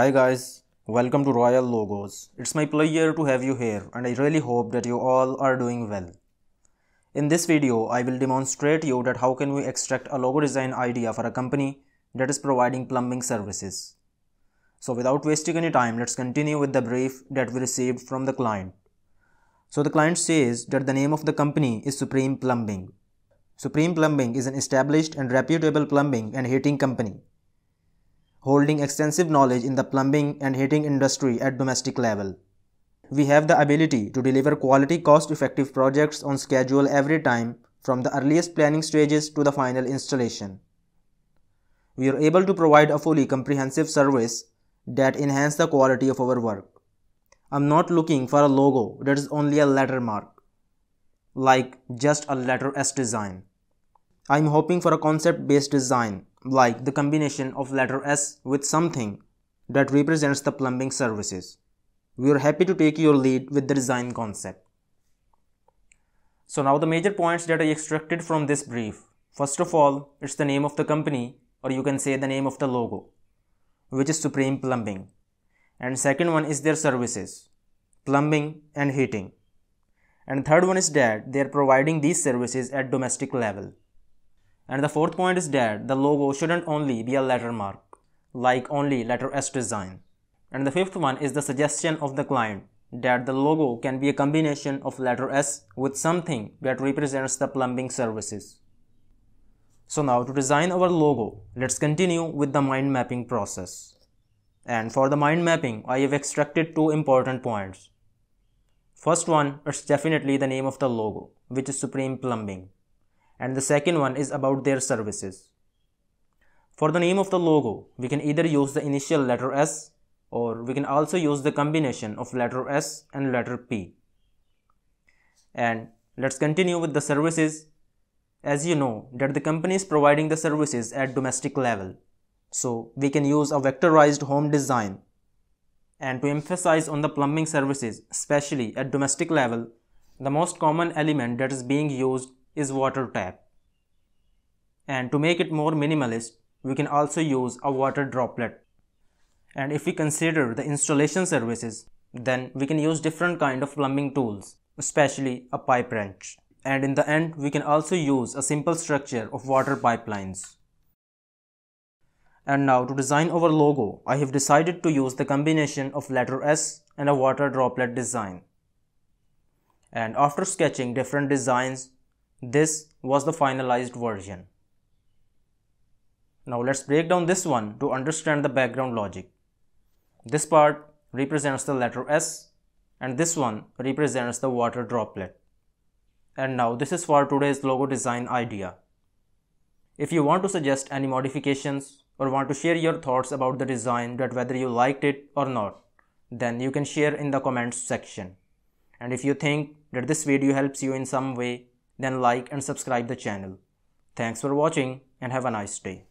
Hi guys, welcome to Royal Logos. It's my pleasure to have you here and I really hope that you all are doing well. In this video, I will demonstrate you that how can we extract a logo design idea for a company that is providing plumbing services. So without wasting any time, let's continue with the brief that we received from the client. So the client says that the name of the company is Supreme Plumbing. Supreme Plumbing is an established and reputable plumbing and heating company holding extensive knowledge in the plumbing and heating industry at domestic level. We have the ability to deliver quality cost-effective projects on schedule every time from the earliest planning stages to the final installation. We are able to provide a fully comprehensive service that enhance the quality of our work. I'm not looking for a logo that is only a letter mark, like just a letter S design. I'm hoping for a concept based design, like the combination of letter S with something that represents the plumbing services. We are happy to take your lead with the design concept. So now the major points that I extracted from this brief. First of all, it's the name of the company or you can say the name of the logo, which is Supreme Plumbing. And second one is their services, plumbing and heating. And third one is that they are providing these services at domestic level. And the fourth point is that the logo shouldn't only be a letter mark, like only letter S design. And the fifth one is the suggestion of the client that the logo can be a combination of letter S with something that represents the plumbing services. So now to design our logo, let's continue with the mind mapping process. And for the mind mapping, I have extracted two important points. First one is definitely the name of the logo, which is Supreme Plumbing and the second one is about their services. For the name of the logo, we can either use the initial letter S or we can also use the combination of letter S and letter P. And let's continue with the services. As you know that the company is providing the services at domestic level. So we can use a vectorized home design. And to emphasize on the plumbing services, especially at domestic level, the most common element that is being used is water tap. And to make it more minimalist, we can also use a water droplet. And if we consider the installation services, then we can use different kind of plumbing tools, especially a pipe wrench. And in the end, we can also use a simple structure of water pipelines. And now to design our logo, I have decided to use the combination of letter S and a water droplet design. And after sketching different designs, this was the finalized version. Now let's break down this one to understand the background logic. This part represents the letter S and this one represents the water droplet. And now this is for today's logo design idea. If you want to suggest any modifications or want to share your thoughts about the design that whether you liked it or not, then you can share in the comments section. And if you think that this video helps you in some way, then like and subscribe the channel. Thanks for watching and have a nice day.